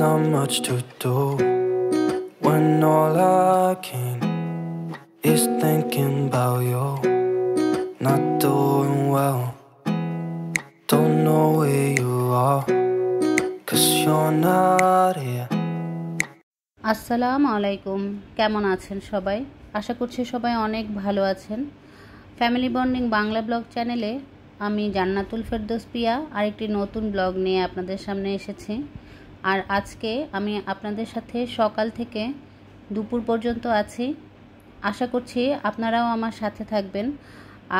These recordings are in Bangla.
not much to do when all I can is thinking about you. Not doing well, don't know where you are, cause you're not here. আসসালামু আলাইকুম কেমন আছেন সবাই আশা করছি সবাই অনেক ভালো আছেন ফ্যামিলি বন্ডিং বাংলা ব্লগ চ্যানেলে আমি জান্নাতুল ফেরদোস পিয়া আরেকটি নতুন ব্লগ নিয়ে আপনাদের সামনে এসেছি আর আজকে আমি আপনাদের সাথে সকাল থেকে দুপুর পর্যন্ত আছি আশা করছি আপনারাও আমার সাথে থাকবেন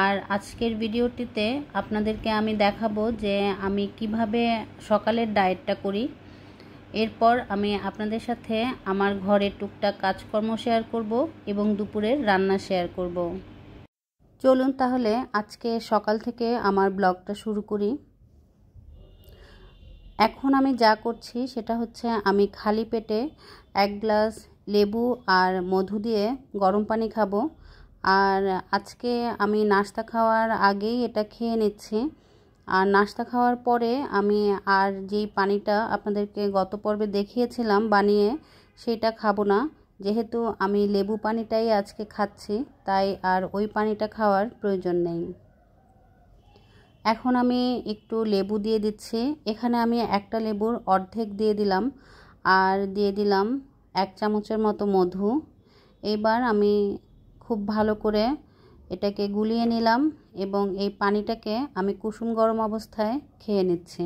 আর আজকের ভিডিওটিতে আপনাদেরকে আমি দেখাবো যে আমি কিভাবে সকালের ডায়েটটা করি এরপর আমি আপনাদের সাথে আমার ঘরের টুকটাক কাজকর্ম শেয়ার করব এবং দুপুরের রান্না শেয়ার করব চলুন তাহলে আজকে সকাল থেকে আমার ব্লগটা শুরু করি এখন আমি যা করছি সেটা হচ্ছে আমি খালি পেটে এক গ্লাস লেবু আর মধু দিয়ে গরম পানি খাবো আর আজকে আমি নাস্তা খাওয়ার আগেই এটা খেয়ে নিচ্ছি আর নাস্তা খাওয়ার পরে আমি আর যেই পানিটা আপনাদেরকে গত পর্বে দেখিয়েছিলাম বানিয়ে সেটা খাবো না যেহেতু আমি লেবু পানিটাই আজকে খাচ্ছি তাই আর ওই পানিটা খাওয়ার প্রয়োজন নেই এখন আমি একটু লেবু দিয়ে দিচ্ছি এখানে আমি একটা লেবুর অর্ধেক দিয়ে দিলাম আর দিয়ে দিলাম এক চামচের মতো মধু এবার আমি খুব ভালো করে এটাকে গুলিয়ে নিলাম এবং এই পানিটাকে আমি কুসুম গরম অবস্থায় খেয়ে নিচ্ছি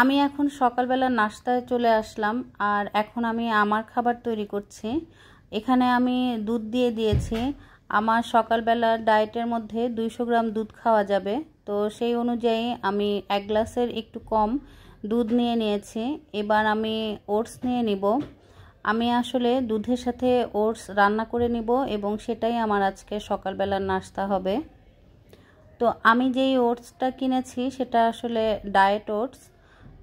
আমি এখন সকালবেলা নাস্তায় চলে আসলাম আর এখন আমি আমার খাবার তৈরি করছি এখানে আমি দুধ দিয়ে দিয়েছি আমার সকালবেলা ডায়েটের মধ্যে দুইশো গ্রাম দুধ খাওয়া যাবে তো সেই অনুযায়ী আমি এক গ্লাসের একটু কম দুধ নিয়ে নিয়েছি এবার আমি ওটস নিয়ে নিব আমি আসলে দুধের সাথে ওটস রান্না করে নিব এবং সেটাই আমার আজকে সকালবেলার নাস্তা হবে তো আমি যেই ওটসটা কিনেছি সেটা আসলে ডায়েট ওটস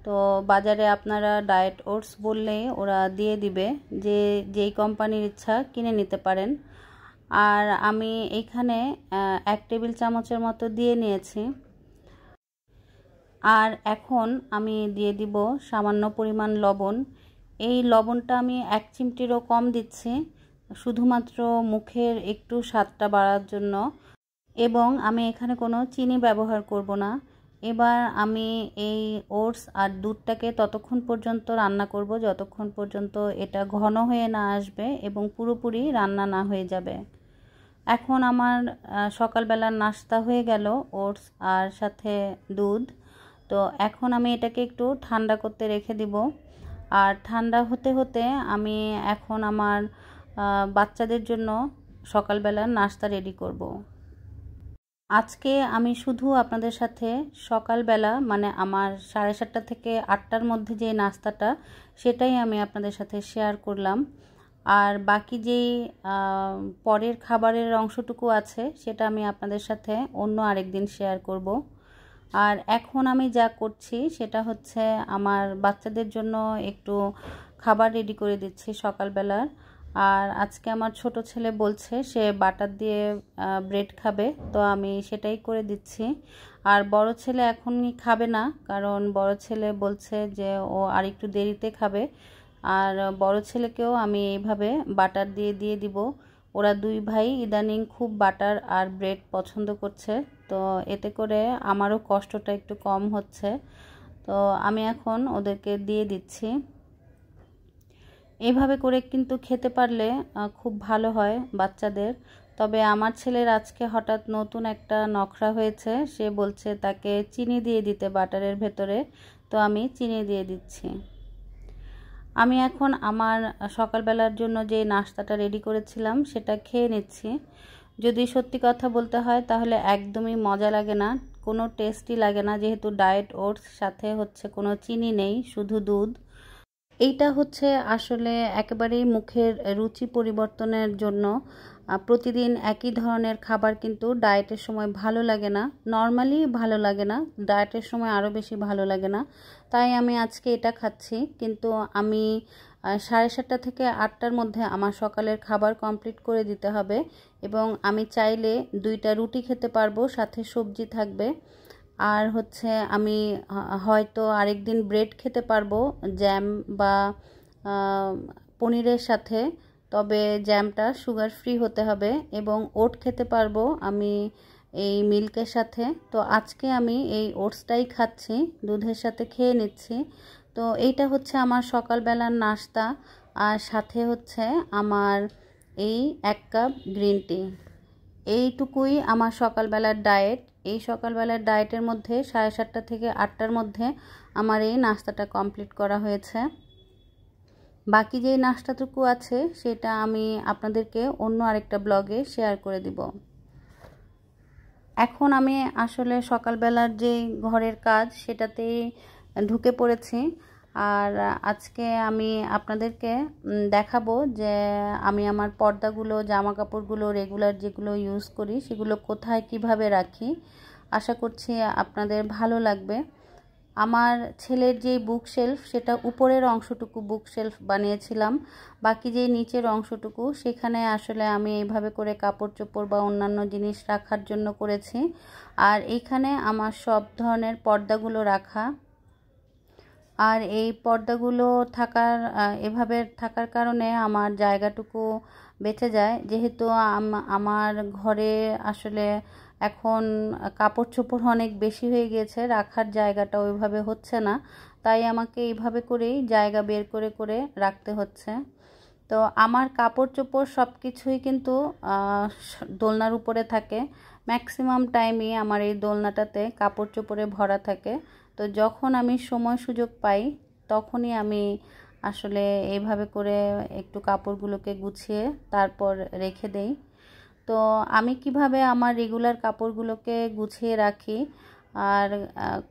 তো বাজারে আপনারা ডায়েট ওটস বললেই ওরা দিয়ে দিবে যে যেই কোম্পানির ইচ্ছা কিনে নিতে পারেন আর আমি এখানে এক টেবিল চামচের মতো দিয়ে নিয়েছি আর এখন আমি দিয়ে দিব সামান্য পরিমাণ লবণ এই লবণটা আমি এক চিমটিরও কম দিচ্ছি শুধুমাত্র মুখের একটু স্বাদটা বাড়ার জন্য এবং আমি এখানে কোনো চিনি ব্যবহার করব না এবার আমি এই ওটস আর দুধটাকে ততক্ষণ পর্যন্ত রান্না করব যতক্ষণ পর্যন্ত এটা ঘন হয়ে না আসবে এবং পুরোপুরি রান্না না হয়ে যাবে এখন আমার সকালবেলার নাস্তা হয়ে গেল ওটস আর সাথে দুধ তো এখন আমি এটাকে একটু ঠান্ডা করতে রেখে দিব আর ঠান্ডা হতে হতে আমি এখন আমার বাচ্চাদের জন্য সকালবেলার নাস্তা রেডি করব। আজকে আমি শুধু আপনাদের সাথে সকালবেলা মানে আমার সাড়ে সাতটা থেকে আটটার মধ্যে যে নাস্তাটা সেটাই আমি আপনাদের সাথে শেয়ার করলাম আর বাকি যে পরের খাবারের অংশটুকু আছে সেটা আমি আপনাদের সাথে অন্য আরেক দিন শেয়ার করব আর এখন আমি যা করছি সেটা হচ্ছে আমার বাচ্চাদের জন্য একটু খাবার রেডি করে দিচ্ছি সকালবেলার আর আজকে আমার ছোট ছেলে বলছে সে বাটার দিয়ে ব্রেড খাবে তো আমি সেটাই করে দিচ্ছি আর বড় ছেলে এখনই খাবে না কারণ বড় ছেলে বলছে যে ও আর একটু দেরিতে খাবে আর বড় ছেলেকেও আমি এইভাবে বাটার দিয়ে দিয়ে দিব ওরা দুই ভাই ইদানিং খুব বাটার আর ব্রেড পছন্দ করছে তো এতে করে আমারও কষ্টটা একটু কম হচ্ছে তো আমি এখন ওদেরকে দিয়ে দিচ্ছি এইভাবে করে কিন্তু খেতে পারলে খুব ভালো হয় বাচ্চাদের তবে আমার ছেলের আজকে হঠাৎ নতুন একটা নখরা হয়েছে সে বলছে তাকে চিনি দিয়ে দিতে বাটারের ভেতরে তো আমি চিনি দিয়ে দিচ্ছি আমি এখন আমার সকালবেলার জন্য যে নাস্তাটা রেডি করেছিলাম সেটা খেয়ে নিচ্ছি যদি সত্যি কথা বলতে হয় তাহলে একদমই মজা লাগে না কোনো টেস্টই লাগে না যেহেতু ডায়েট ওটস সাথে হচ্ছে কোনো চিনি নেই শুধু দুধ এইটা হচ্ছে আসলে একেবারেই মুখের রুচি পরিবর্তনের জন্য প্রতিদিন একই ধরনের খাবার কিন্তু ডায়েটের সময় ভালো লাগে না নর্মালি ভালো লাগে না ডায়েটের সময় আরও বেশি ভালো লাগে না তাই আমি আজকে এটা খাচ্ছি কিন্তু আমি সাড়ে সাতটা থেকে আটটার মধ্যে আমার সকালের খাবার কমপ্লিট করে দিতে হবে এবং আমি চাইলে দুইটা রুটি খেতে পারবো সাথে সবজি থাকবে আর হচ্ছে আমি হয়তো আরেক দিন ব্রেড খেতে পারবো জ্যাম বা পনিরের সাথে তবে জ্যামটা সুগার ফ্রি হতে হবে এবং ওট খেতে পারবো আমি এই মিল্কের সাথে তো আজকে আমি এই ওটসটাই খাচ্ছি দুধের সাথে খেয়ে নিচ্ছি তো এইটা হচ্ছে আমার সকালবেলার নাস্তা আর সাথে হচ্ছে আমার এই এক কাপ গ্রিন টি এইটুকুই আমার সকালবেলার ডায়েট এই সকালবেলার ডায়েটের মধ্যে সাড়ে সাতটা থেকে আটটার মধ্যে আমার এই নাস্তাটা কমপ্লিট করা হয়েছে বাকি যে নাস্তাটুকু আছে সেটা আমি আপনাদেরকে অন্য আরেকটা ব্লগে শেয়ার করে দিব এখন আমি আসলে সকালবেলার যে ঘরের কাজ সেটাতে ঢুকে পড়েছি আর আজকে আমি আপনাদেরকে দেখাবো যে আমি আমার পর্দাগুলো জামা কাপড়গুলো রেগুলার যেগুলো ইউজ করি সেগুলো কোথায় কিভাবে রাখি আশা করছি আপনাদের ভালো লাগবে আমার ছেলের যেই বুক শেলফ সেটা উপরের অংশটুকু বুক শেলফ বানিয়েছিলাম বাকি যে নিচের অংশটুকু সেখানে আসলে আমি এইভাবে করে কাপড় চোপড় বা অন্যান্য জিনিস রাখার জন্য করেছি আর এইখানে আমার সব ধরনের পর্দাগুলো রাখা আর এই পর্দাগুলো থাকার এভাবে থাকার কারণে আমার জায়গাটুকু বেঁচে যায় যেহেতু আমার ঘরে আসলে এখন কাপড় চোপড় অনেক বেশি হয়ে গিয়েছে রাখার জায়গাটা ওইভাবে হচ্ছে না তাই আমাকে এইভাবে করেই জায়গা বের করে করে রাখতে হচ্ছে তো আমার কাপড় চোপড় সব কিছুই কিন্তু দোলনার উপরে থাকে ম্যাক্সিমাম টাইমই আমার এই দোলনাটাতে কাপড় চোপড়ে ভরা থাকে তো যখন আমি সময় সুযোগ পাই তখনই আমি আসলে এইভাবে করে একটু কাপড়গুলোকে গুছিয়ে তারপর রেখে দেই তো আমি কিভাবে আমার রেগুলার কাপড়গুলোকে গুছিয়ে রাখি আর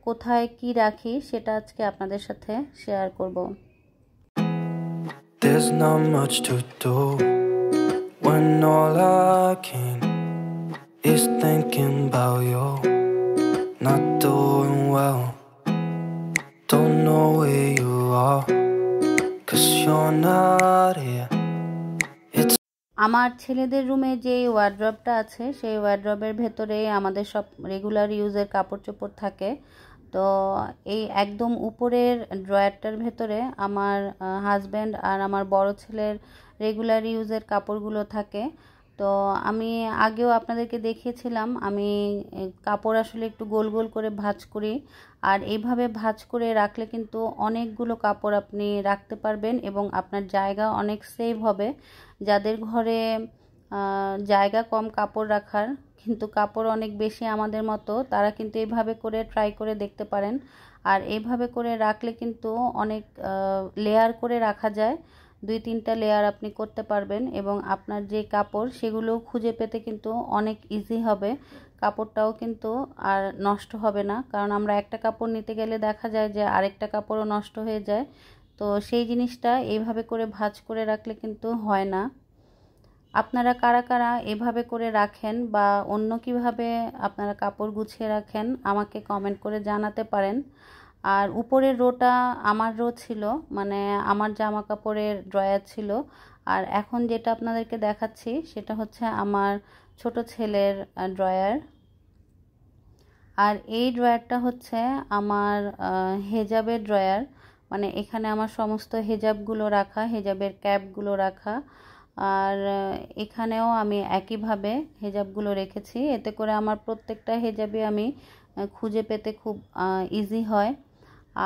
কোথায় কি রাখি সেটা আজকে আপনাদের সাথে শেয়ার করব There's not much to do when all I can is thinking about you not doing well don't know where you are cause you're not here আমার ছেলেদের রুমে যে ওয়ার্ড্রপটা আছে সেই ওয়ার্ড্রপের ভেতরে আমাদের সব রেগুলার ইউজের কাপড় চোপড় থাকে তো এই একদম উপরের ড্রয়ারটার ভেতরে আমার হাজব্যান্ড আর আমার বড় ছেলের রেগুলার ইউজের কাপড়গুলো থাকে তো আমি আগেও আপনাদেরকে দেখিয়েছিলাম আমি কাপড় আসলে একটু গোল গোল করে ভাঁজ করি আর এইভাবে ভাজ করে রাখলে কিন্তু অনেকগুলো কাপড় আপনি রাখতে পারবেন এবং আপনার জায়গা অনেক সেভ হবে যাদের ঘরে জায়গা কম কাপড় রাখার কিন্তু কাপড় অনেক বেশি আমাদের মতো তারা কিন্তু এভাবে করে ট্রাই করে দেখতে পারেন আর এভাবে করে রাখলে কিন্তু অনেক লেয়ার করে রাখা যায় দুই তিনটা লেয়ার আপনি করতে পারবেন এবং আপনার যে কাপড় সেগুলো খুঁজে পেতে কিন্তু অনেক ইজি হবে কাপড়টাও কিন্তু আর নষ্ট হবে না কারণ আমরা একটা কাপড় নিতে গেলে দেখা যায় যে আরেকটা কাপড়ও নষ্ট হয়ে যায় তো সেই জিনিসটা এইভাবে করে ভাজ করে রাখলে কিন্তু হয় না আপনারা কারা কারা এভাবে করে রাখেন বা অন্য কিভাবে আপনারা কাপড় গুছিয়ে রাখেন আমাকে কমেন্ট করে জানাতে পারেন আর উপরের রোটা আমার রো ছিল মানে আমার জামা কাপড়ের ড্রয়ার ছিল আর এখন যেটা আপনাদেরকে দেখাচ্ছি সেটা হচ্ছে আমার ছোট ছেলের ড্রয়ার আর এই ড্রয়ারটা হচ্ছে আমার হেজাবের ড্রয়ার মানে এখানে আমার সমস্ত হেজাবগুলো রাখা হেজাবের ক্যাপগুলো রাখা আর এখানেও আমি একইভাবে হেজাবগুলো রেখেছি এতে করে আমার প্রত্যেকটা হেজাবে আমি খুঁজে পেতে খুব ইজি হয়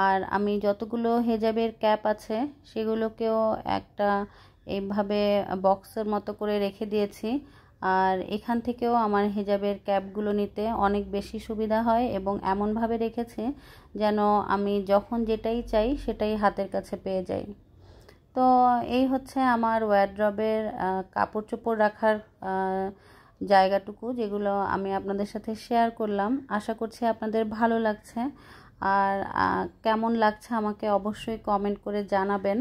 আর আমি যতগুলো হেজাবের ক্যাপ আছে সেগুলোকেও একটা এইভাবে বক্সের মতো করে রেখে দিয়েছি আর এখান থেকেও আমার হেজাবের ক্যাপগুলো নিতে অনেক বেশি সুবিধা হয় এবং এমনভাবে রেখেছে যেন আমি যখন যেটাই চাই সেটাই হাতের কাছে পেয়ে যাই তো এই হচ্ছে আমার ওয়ারড্রবের কাপড় চোপড় রাখার জায়গাটুকু যেগুলো আমি আপনাদের সাথে শেয়ার করলাম আশা করছি আপনাদের ভালো লাগছে আর কেমন লাগছে আমাকে অবশ্যই কমেন্ট করে জানাবেন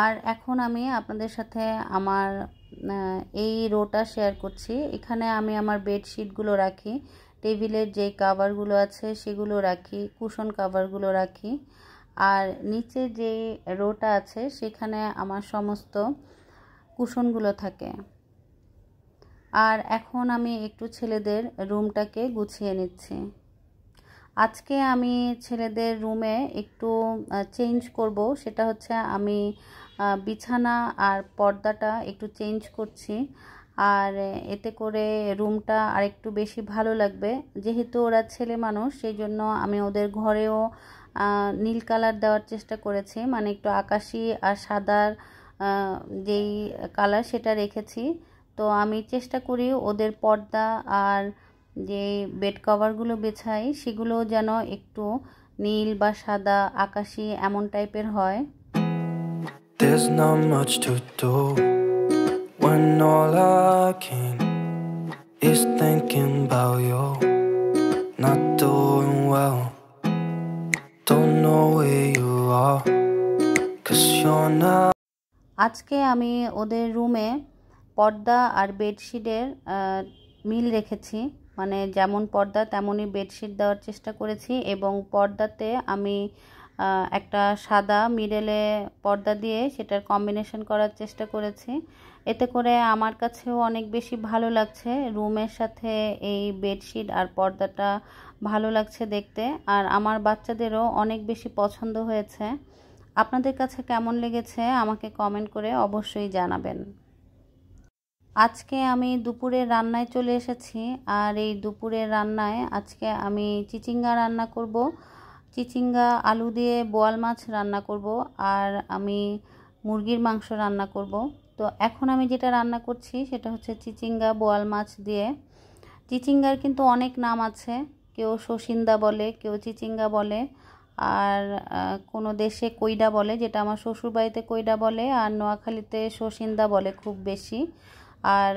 আর এখন আমি আপনাদের সাথে আমার এই রোটা শেয়ার করছি এখানে আমি আমার বেডশিটগুলো রাখি টেবিলের যে কাভারগুলো আছে সেগুলো রাখি কুশন কাভারগুলো রাখি আর নিচে যে রোটা আছে সেখানে আমার সমস্ত কুশনগুলো থাকে আর এখন আমি একটু ছেলেদের রুমটাকে গুছিয়ে নিচ্ছি আজকে আমি ছেলেদের রুমে একটু চেঞ্জ করব সেটা হচ্ছে আমি বিছানা আর পর্দাটা একটু চেঞ্জ করছি আর এতে করে রুমটা আর একটু বেশি ভালো লাগবে যেহেতু ওরা ছেলে মানুষ সেই জন্য আমি ওদের ঘরেও নীল কালার দেওয়ার চেষ্টা করেছি মানে একটু আকাশি আর সাদার যেই কালার সেটা রেখেছি তো আমি চেষ্টা করি ওদের পর্দা আর যে বেড কভারগুলো বেছাই সেগুলো যেন একটু নীল বা সাদা আকাশি এমন টাইপের হয় There's not much to do when all I can is thinking about you. Not doing well, don't know where you are, cause you're not. আজকে আমি ওদের রুমে পর্দা আর বেডশিটের মিল রেখেছি মানে যেমন পর্দা তেমনই বেডশিট দেওয়ার চেষ্টা করেছি এবং পর্দাতে আমি একটা সাদা মিডেলে পর্দা দিয়ে সেটার কম্বিনেশন করার চেষ্টা করেছি এতে করে আমার কাছেও অনেক বেশি ভালো লাগছে রুমের সাথে এই বেডশিট আর পর্দাটা ভালো লাগছে দেখতে আর আমার বাচ্চাদেরও অনেক বেশি পছন্দ হয়েছে আপনাদের কাছে কেমন লেগেছে আমাকে কমেন্ট করে অবশ্যই জানাবেন আজকে আমি দুপুরে রান্নায় চলে এসেছি আর এই দুপুরে রান্নায় আজকে আমি চিচিঙ্গা রান্না করব চিচিঙ্গা আলু দিয়ে বোয়াল মাছ রান্না করব আর আমি মুরগির মাংস রান্না করব তো এখন আমি যেটা রান্না করছি সেটা হচ্ছে চিচিঙ্গা বোয়াল মাছ দিয়ে চিচিঙ্গার কিন্তু অনেক নাম আছে কেউ শশিন্দা বলে কেউ চিচিঙ্গা বলে আর কোনো দেশে কইডা বলে যেটা আমার শ্বশুরবাড়িতে কইডা বলে আর নোয়াখালীতে শশিন্দা বলে খুব বেশি আর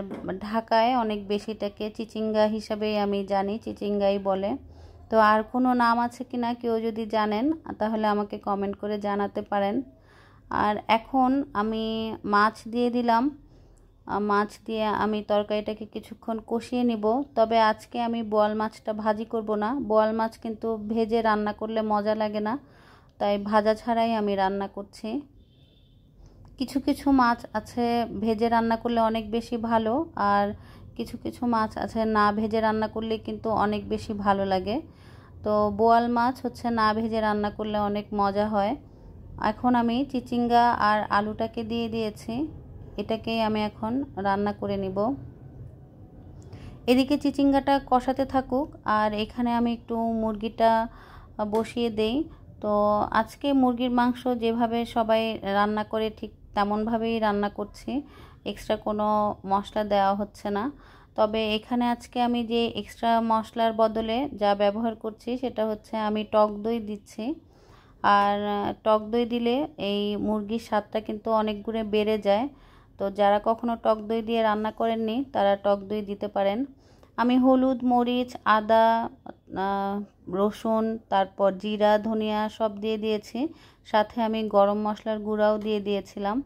ঢাকায় অনেক বেশিটাকে চিচিঙ্গা হিসাবেই আমি জানি চিচিঙ্গাই বলে তো আর কোনো নাম আছে কি না কেউ যদি জানেন তাহলে আমাকে কমেন্ট করে জানাতে পারেন আর এখন আমি মাছ দিয়ে দিলাম মাছ দিয়ে আমি তরকারিটাকে কিছুক্ষণ কষিয়ে নিব তবে আজকে আমি বোয়াল মাছটা ভাজি করব না বোয়াল মাছ কিন্তু ভেজে রান্না করলে মজা লাগে না তাই ভাজা ছাড়াই আমি রান্না করছি কিছু কিছু মাছ আছে ভেজে রান্না করলে অনেক বেশি ভালো আর কিছু কিছু মাছ আছে না ভেজে রান্না করলে কিন্তু অনেক বেশি ভালো লাগে তো বোয়াল মাছ হচ্ছে না ভেজে রান্না করলে অনেক মজা হয় এখন আমি চিচিঙ্গা আর আলুটাকে দিয়ে দিয়েছি এটাকেই আমি এখন রান্না করে নিব এদিকে চিচিঙ্গাটা কষাতে থাকুক আর এখানে আমি একটু মুরগিটা বসিয়ে দেই তো আজকে মুরগির মাংস যেভাবে সবাই রান্না করে ঠিক তেমনভাবেই রান্না করছি এক্সট্রা কোনো মশলা দেওয়া হচ্ছে না তবে এখানে আজকে আমি যে এক্সট্রা মশলার বদলে যা ব্যবহার করছি সেটা হচ্ছে আমি টক দই দিচ্ছি আর টক দই দিলে এই মুরগির স্বাদটা কিন্তু অনেক গুণে বেড়ে যায় তো যারা কখনো টক দই দিয়ে রান্না করেননি তারা টক দই দিতে পারেন আমি হলুদ মরিচ আদা রসুন তারপর জিরা ধনিয়া সব দিয়ে দিয়েছি সাথে আমি গরম মশলার গুঁড়াও দিয়ে দিয়েছিলাম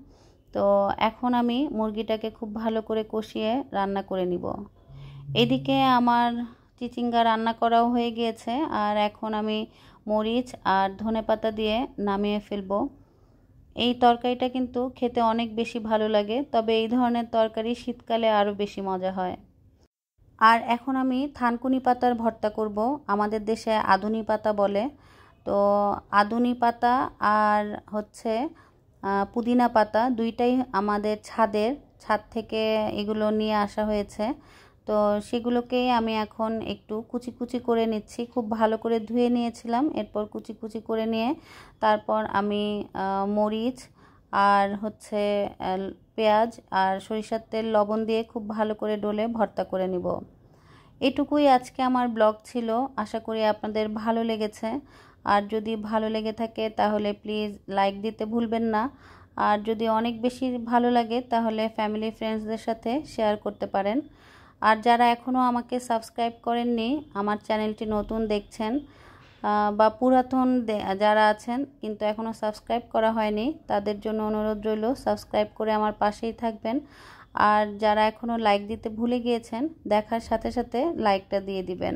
তো এখন আমি মুরগিটাকে খুব ভালো করে কষিয়ে রান্না করে নিব এদিকে আমার চিচিঙ্গা রান্না করাও হয়ে গিয়েছে আর এখন আমি মরিচ আর ধনে পাতা দিয়ে নামিয়ে ফেলবো এই তরকারিটা কিন্তু খেতে অনেক বেশি ভালো লাগে তবে এই ধরনের তরকারি শীতকালে আরও বেশি মজা হয় আর এখন আমি থানকুনি পাতার ভর্তা করব আমাদের দেশে আধুনি পাতা বলে তো আধুনি পাতা আর হচ্ছে পুদিনা পাতা দুইটাই আমাদের ছাদের ছাদ থেকে এগুলো নিয়ে আসা হয়েছে তো সেগুলোকেই আমি এখন একটু কুচি কুচি করে নিচ্ছি খুব ভালো করে ধুয়ে নিয়েছিলাম এরপর কুচি কুচি করে নিয়ে তারপর আমি মরিচ আর হচ্ছে পেঁয়াজ আর সরিষার তেল লবণ দিয়ে খুব ভালো করে ডলে ভর্তা করে নিব এটুকুই আজকে আমার ব্লগ ছিল আশা করি আপনাদের ভালো লেগেছে আর যদি ভালো লেগে থাকে তাহলে প্লিজ লাইক দিতে ভুলবেন না আর যদি অনেক বেশি ভালো লাগে তাহলে ফ্যামিলি ফ্রেন্ডসদের সাথে শেয়ার করতে পারেন আর যারা এখনও আমাকে সাবস্ক্রাইব করেননি আমার চ্যানেলটি নতুন দেখছেন বা পুরাতন যারা আছেন কিন্তু এখনও সাবস্ক্রাইব করা হয়নি তাদের জন্য অনুরোধ রইল সাবস্ক্রাইব করে আমার পাশেই থাকবেন আর যারা এখনও লাইক দিতে ভুলে গিয়েছেন দেখার সাথে সাথে লাইকটা দিয়ে দিবেন